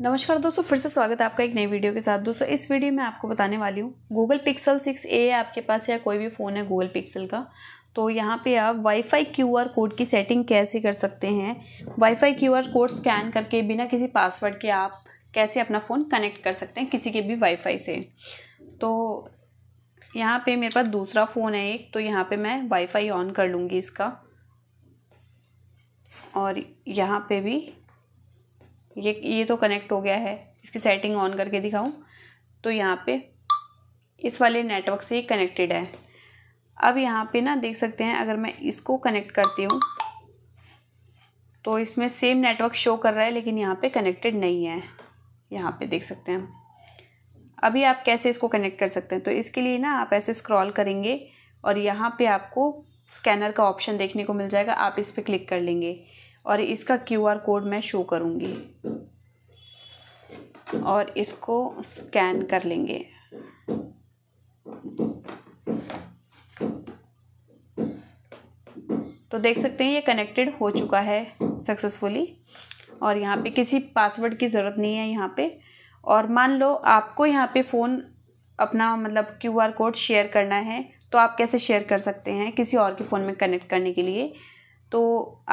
नमस्कार दोस्तों फिर से स्वागत है आपका एक नई वीडियो के साथ दोस्तों इस वीडियो में आपको बताने वाली हूँ गूगल पिक्सल सिक्स ए आपके पास या कोई भी फ़ोन है गूगल पिक्सल का तो यहाँ पे आप वाईफाई क्यूआर कोड की सेटिंग कैसे कर सकते हैं वाईफाई क्यूआर कोड स्कैन करके बिना किसी पासवर्ड के आप कैसे अपना फ़ोन कनेक्ट कर सकते हैं किसी के भी वाईफाई से तो यहाँ पर मेरे पास दूसरा फ़ोन है एक तो यहाँ पर मैं वाईफाई ऑन कर लूँगी इसका और यहाँ पर भी ये ये तो कनेक्ट हो गया है इसकी सेटिंग ऑन करके दिखाऊं तो यहाँ पे इस वाले नेटवर्क से ही कनेक्टेड है अब यहाँ पे ना देख सकते हैं अगर मैं इसको कनेक्ट करती हूँ तो इसमें सेम नेटवर्क शो कर रहा है लेकिन यहाँ पे कनेक्टेड नहीं है यहाँ पे देख सकते हैं अभी आप कैसे इसको कनेक्ट कर सकते हैं तो इसके लिए ना आप ऐसे स्क्रॉल करेंगे और यहाँ पर आपको स्कैनर का ऑप्शन देखने को मिल जाएगा आप इस पर क्लिक कर लेंगे और इसका क्यू आर कोड मैं शो करूँगी और इसको स्कैन कर लेंगे तो देख सकते हैं ये कनेक्टेड हो चुका है सक्सेसफुली और यहाँ पे किसी पासवर्ड की ज़रूरत नहीं है यहाँ पे और मान लो आपको यहाँ पे फ़ोन अपना मतलब क्यू आर कोड शेयर करना है तो आप कैसे शेयर कर सकते हैं किसी और के फ़ोन में कनेक्ट करने के लिए तो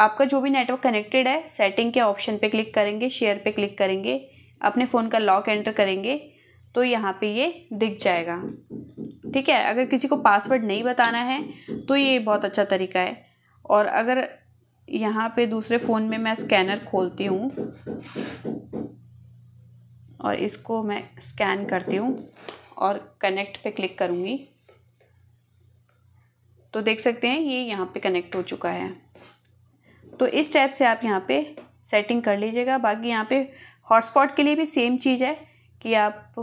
आपका जो भी नेटवर्क कनेक्टेड है सेटिंग के ऑप्शन पे क्लिक करेंगे शेयर पे क्लिक करेंगे अपने फ़ोन का लॉक एंटर करेंगे तो यहाँ पे ये दिख जाएगा ठीक है अगर किसी को पासवर्ड नहीं बताना है तो ये बहुत अच्छा तरीका है और अगर यहाँ पे दूसरे फ़ोन में मैं स्कैनर खोलती हूँ और इसको मैं स्कैन करती हूँ और कनेक्ट पे क्लिक करूँगी तो देख सकते हैं ये यहाँ पे कनेक्ट हो चुका है तो इस टाइप से आप यहाँ पे सेटिंग कर लीजिएगा बाकी यहाँ पे हॉटस्पॉट के लिए भी सेम चीज़ है कि आप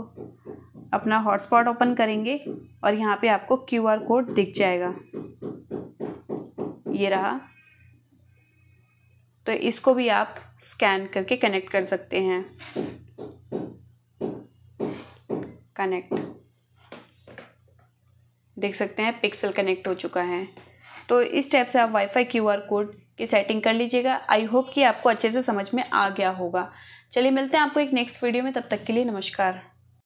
अपना हॉटस्पॉट ओपन करेंगे और यहाँ पे आपको क्यूआर कोड दिख जाएगा ये रहा तो इसको भी आप स्कैन करके कनेक्ट कर सकते हैं कनेक्ट देख सकते हैं पिक्सल कनेक्ट हो चुका है तो इस टाइप से आप वाईफाई क्यूआर कोड की सेटिंग कर लीजिएगा आई होप कि आपको अच्छे से समझ में आ गया होगा चलिए मिलते हैं आपको एक नेक्स्ट वीडियो में तब तक के लिए नमस्कार